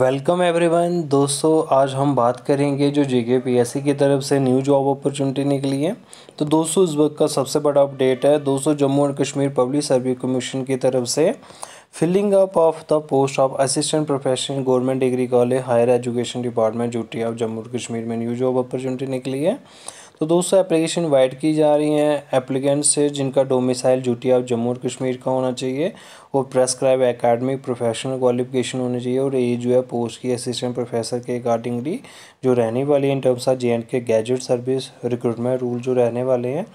welcome everyone दोस्तों आज हम बात करेंगे जो जे के पी एस सी की तरफ से न्यू जॉब अपॉर्चुनिटी निकली है तो दोस्तों इस वक्त का सबसे बड़ा अपडेट है दोस्तों Jammu and Kashmir public service commission की तरफ से filling up of the post of assistant profession government degree college higher education department जूटी ऑफ जम्मू कश्मीर में न्यू जॉब अपॉर्चुनिटी निकली है तो दोस्तों एप्लीकेशन वाइड की जा रही हैं एप्लीकेंट्स से जिनका डोमिसाइल ड्यूटी ऑफ जम्मू और कश्मीर का होना चाहिए और प्रेस्क्राइब एकेडमिक प्रोफेशनल क्वालिफिकेशन होनी चाहिए और ये जो है पोस्ट की असिस्टेंट प्रोफेसर के अकॉर्डिंगली जो रहने वाली है in terms of J and K graduate service recruitment rule जो रहने वाले हैं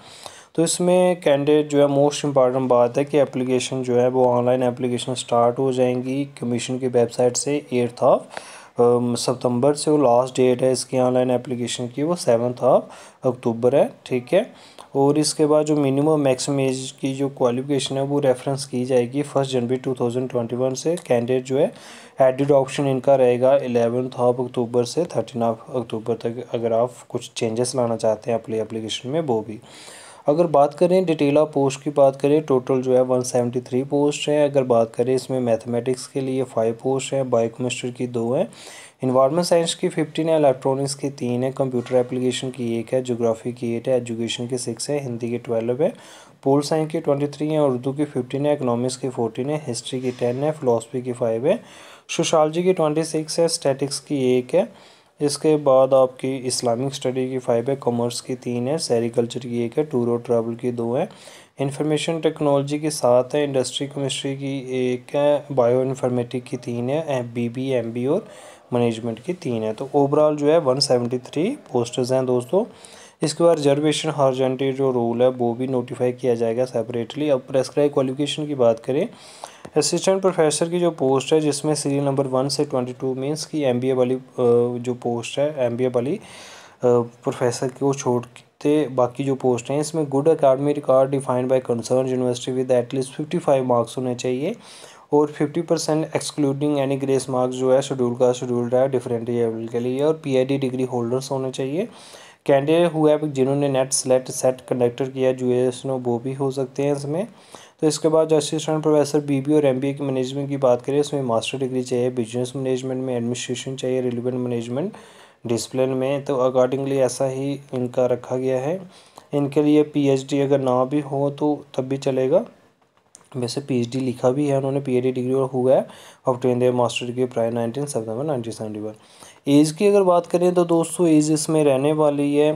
तो इसमें कैंडिडेट जो है मोस्ट इंपॉर्टेंट बात है कि एप्लीकेशन जो है वो ऑनलाइन एप्लीकेशन स्टार्ट हो जाएंगी कमीशन की वेबसाइट से एट्थ ऑफ सितंबर से वो लास्ट डेट है इसकी ऑनलाइन एप्लीकेशन की वो सेवन्थ ऑफ अक्टूबर है ठीक है और इसके बाद जो मिनिमम मैक्सिमम एज की जो क्वालिफिकेशन है वो रेफरेंस की जाएगी फर्स्ट जनवरी 2021 से कैंडिडेट जो है एडिड ऑप्शन इनका रहेगा एलेवंथ ऑफ अक्टूबर से थर्टीन ऑफ अक्टूबर तक अगर आप कुछ चेंजेस लाना चाहते हैं अपनी एप्लीकेशन में वो भी अगर बात करें डिटेला पोस्ट की बात करें टोटल जो है वन सेवेंटी थ्री पोस्ट हैं अगर बात करें इसमें मैथमेटिक्स के लिए फाइव पोस्ट हैं बायोकेमिस्ट्री की दो हैं इन्वायरमेंट साइंस की फिफ्टीन है इलेक्ट्रॉनिक्स की तीन है कंप्यूटर एप्लीकेशन की एक है जोग्राफी की एट है एजुकेशन की सिक्स है हिंदी की ट्वेल्व है पोल साइंस की ट्वेंटी थ्री है उर्दू की फिफ्टीन है इकनॉमिक्स की फोर्टीन है हिस्ट्री की टेन है फिलोसफी की फाइव है सोशालजी की ट्वेंटी सिक्स है स्टेटिक्स की एक है इसके बाद आपकी इस्लामिक स्टडी की फाइव है कॉमर्स की तीन है सेरिकल्चर की एक है टूर और ट्रैवल की दो है इंफॉर्मेशन टेक्नोलॉजी के साथ है इंडस्ट्री केमिस्ट्री की एक है बायो इन्फॉर्मेटिक की तीन है बी बी एम बी और मैनेजमेंट की तीन है तो ओवरऑल जो है वन सेवेंटी थ्री पोस्टर्स हैं दोस्तों इसके बाद रिजर्वेशन हॉर्जेंटी जो रूल है वो भी नोटिफाई किया जाएगा सेपरेटली अब प्रेस्क्राइब क्वालिफिकेशन की बात करें असिस्टेंट प्रोफेसर की जो पोस्ट है जिसमें सीरियल नंबर वन से ट्वेंटी टू मीन्स की एम बी ए वाली जो पोस्ट है एम बी ए वाली प्रोफेसर को के बाकी जो पोस्ट हैं इसमें good academy record defined by concern university with at least fifty five marks होने चाहिए और fifty percent excluding any grace marks जो है शेड्यूल का शेड्यूल्ड है डिफरेंट लेवल के लिए और डी डिग्री होल्डर्स होने चाहिए कैंडिडेट हुआ है जिन्होंने नेट सेलेक्ट सेट कंडक्टर किया जो एस नो वो भी हो सकते हैं इसमें तो इसके बाद जो असिस्टेंट प्रोफेसर बीबी और एमबीए की मैनेजमेंट की बात करें इसमें मास्टर डिग्री चाहिए बिजनेस मैनेजमेंट में एडमिनिस्ट्रेशन चाहिए रेलिवेंट मैनेजमेंट डिसिप्लिन में तो अकॉर्डिंगली ऐसा ही इनका रखा गया है इनके लिए पीएचडी अगर ना भी हो तो तब भी चलेगा वैसे पीएचडी लिखा भी है उन्होंने पीएचडी डिग्री और हुआ है of their master degree prior nineteen seven nineteen seventy as की अगर बात करें तो दोस्तों एज़ इसमें रहने वाली है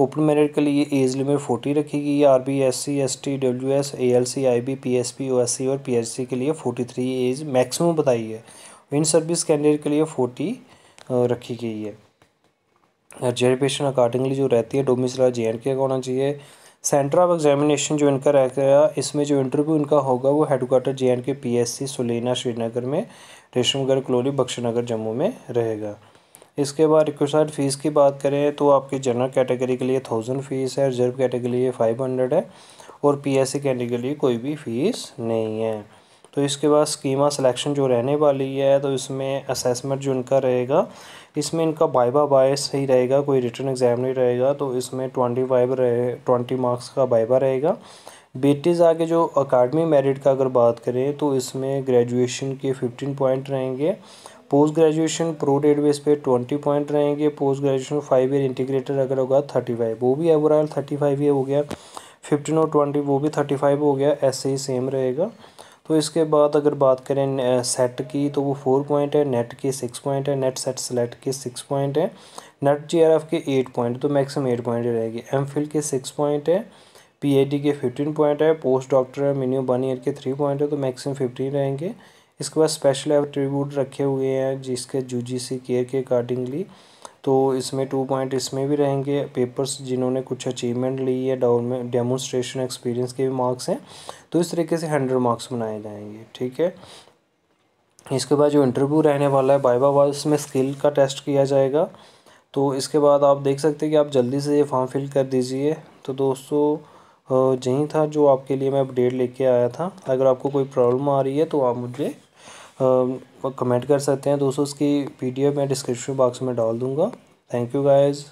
ओपन मेरिट के लिए एज लिमिट फोर्टी रखी गई है R B S C S T W S A L C I B P S P O S C और पी एच सी के लिए फोर्टी थ्री एज मैक्सिमम बताई है इन सर्विस कैंडिडेट के लिए फोर्टी रखी गई है रिजर्वेशन अकॉर्डिंगली जो रहती है डोमिसला जे एंड के का होना चाहिए सेंटर ऑफ एग्जामिनेशन जो इनका रह गया इसमें जो इंटरव्यू इनका होगा वो headquarter J and K P S C Solina Srinagar में रेशमगढ़ कलोनी बख्शनगर जम्मू में रहेगा इसके बाद रिक्वेस्ट फ़ीस की बात करें तो आपकी जनरल कैटेगरी के लिए थाउजेंड फ़ीस है रिजर्व कैटेगरी लिए फाइव हंड्रेड है और पीएससी कैटेगरी के लिए कोई भी फ़ीस नहीं है तो इसके बाद स्कीमा सिलेक्शन जो रहने वाली है तो इसमें असेसमेंट जो इनका रहेगा इसमें इनका बाइबा बायस ही रहेगा कोई रिटर्न एग्ज़ाम नहीं रहेगा तो इसमें ट्वेंटी फाइव रहे ट्वेंटी मार्क्स का बाइबा रहेगा बेटिज़ आगे जो अकाडमी मेरिट का अगर बात करें तो इसमें ग्रेजुएशन के फिफ्टीन पॉइंट रहेंगे post graduation pro rata base पे ट्वेंटी पॉइंट रहेंगे post graduation five year integrated अगर होगा थर्टी फाइव वो भी ओवरऑल थर्टी फाइव ये हो गया फिफ्टीन और ट्वेंटी वो भी थर्टी फाइव हो गया ऐसे ही सेम रहेगा तो इसके बाद अगर बात करें सेट की तो वो फोर पॉइंट है नेट के सिक्स तो पॉइंट है नेट सेट सेलेक्ट के सिक्स पॉइंट है नेट जी के एट पॉइंट तो मैक्सिम एट पॉइंट रहेगी एम फिल के सिक्स पॉइंट है पी के फिफ्टीन पॉइंट है पोस्ट डॉक्टर है मिनिमम वन ईयर के थ्री पॉइंट है तो मैक्सिमम फिफ्टीन रहेंगे इसके बाद स्पेशल एट्रीब्यूट रखे हुए हैं जिसके यूजीसी केयर के अकॉर्डिंगली तो इसमें टू पॉइंट इसमें भी रहेंगे पेपर्स जिन्होंने कुछ अचीवमेंट ली है डेमोस्ट्रेशन एक्सपीरियंस के भी मार्क्स हैं तो इस तरीके से हंड्रेड मार्क्स बनाए जाएंगे ठीक है इसके बाद जो इंटरव्यू रहने वाला है बाइबा वाल इसमें स्किल का टेस्ट किया जाएगा तो इसके बाद आप देख सकते हैं कि आप जल्दी से ये फॉर्म फिल कर दीजिए तो दोस्तों यही था जो आपके लिए मैं अपडेट लेके आया था अगर आपको कोई प्रॉब्लम आ रही है तो आप मुझे कमेंट कर सकते हैं दोस्तों उसकी पीडीएफ मैं डिस्क्रिप्शन बॉक्स में डाल दूँगा थैंक यू गाइज़